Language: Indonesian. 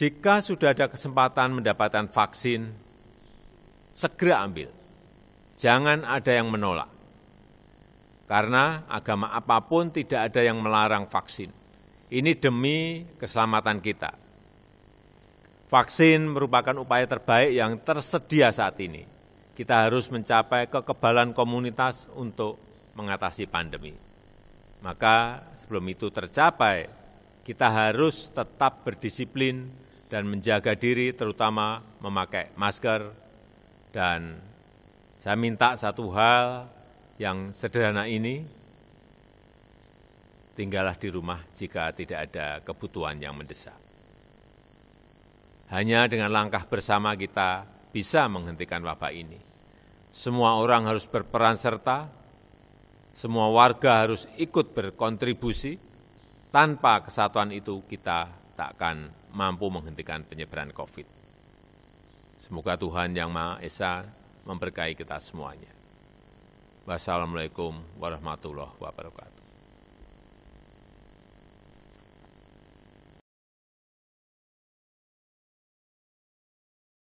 jika sudah ada kesempatan mendapatkan vaksin, segera ambil. Jangan ada yang menolak. Karena agama apapun tidak ada yang melarang vaksin. Ini demi keselamatan kita. Vaksin merupakan upaya terbaik yang tersedia saat ini. Kita harus mencapai kekebalan komunitas untuk mengatasi pandemi. Maka sebelum itu tercapai, kita harus tetap berdisiplin dan menjaga diri terutama memakai masker dan saya minta satu hal yang sederhana ini, tinggallah di rumah jika tidak ada kebutuhan yang mendesak. Hanya dengan langkah bersama kita bisa menghentikan wabah ini. Semua orang harus berperan serta, semua warga harus ikut berkontribusi, tanpa kesatuan itu kita tak akan mampu menghentikan penyebaran COVID. Semoga Tuhan Yang Maha Esa memberkahi kita semuanya. Wassalamualaikum warahmatullahi wabarakatuh.